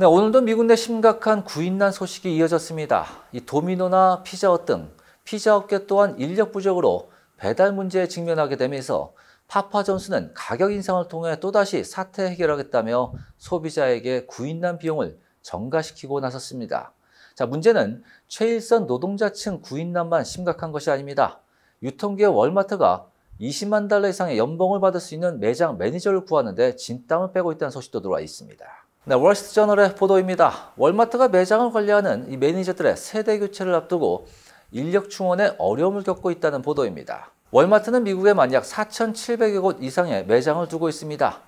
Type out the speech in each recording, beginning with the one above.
네, 오늘도 미국 내 심각한 구인난 소식이 이어졌습니다. 이 도미노나 피자헛 등 피자 업계 또한 인력 부족으로 배달 문제에 직면하게 되면서 파파 존스는 가격 인상을 통해 또다시 사태 해결하겠다며 소비자에게 구인난 비용을 전가시키고 나섰습니다. 자, 문제는 최일선 노동자층 구인난만 심각한 것이 아닙니다. 유통기의 월마트가 20만 달러 이상의 연봉을 받을 수 있는 매장 매니저를 구하는데 진땀을 빼고 있다는 소식도 들어와 있습니다. 네, 월스트저널의 보도입니다. 월마트가 매장을 관리하는 이 매니저들의 세대 교체를 앞두고 인력 충원에 어려움을 겪고 있다는 보도입니다. 월마트는 미국에 만약 4,700여 곳 이상의 매장을 두고 있습니다.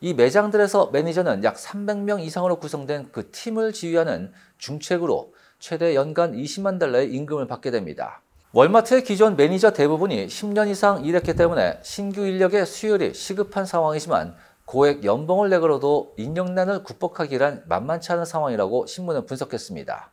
이 매장들에서 매니저는 약 300명 이상으로 구성된 그 팀을 지휘하는 중책으로 최대 연간 20만 달러의 임금을 받게 됩니다. 월마트의 기존 매니저 대부분이 10년 이상 일했기 때문에 신규 인력의 수요율이 시급한 상황이지만 고액 연봉을 내걸어도 인력난을 극복하기란 만만치 않은 상황이라고 신문은 분석했습니다.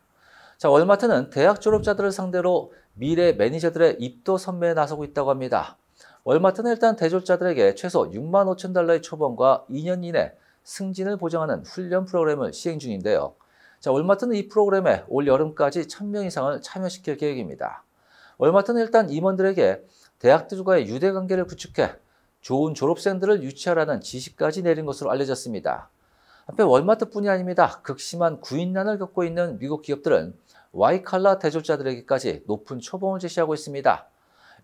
자, 월마트는 대학 졸업자들을 상대로 미래 매니저들의 입도 선매에 나서고 있다고 합니다. 월마트는 일단 대졸자들에게 최소 6만 5천 달러의 초범과 2년 이내 승진을 보장하는 훈련 프로그램을 시행 중인데요. 자, 월마트는 이 프로그램에 올 여름까지 1,000명 이상을 참여시킬 계획입니다. 월마트는 일단 임원들에게 대학들과의 유대관계를 구축해 좋은 졸업생들을 유치하라는 지시까지 내린 것으로 알려졌습니다. 앞에 월마트뿐이 아닙니다. 극심한 구인난을 겪고 있는 미국 기업들은 와이칼라 대졸자들에게까지 높은 초봉을 제시하고 있습니다.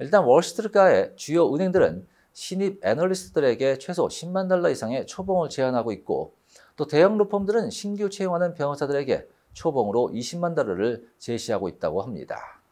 일단 월스트리트가의 주요 은행들은 신입 애널리스트들에게 최소 10만 달러 이상의 초봉을 제한하고 있고 또 대형 로펌들은 신규 채용하는 변호사들에게 초봉으로 20만 달러를 제시하고 있다고 합니다.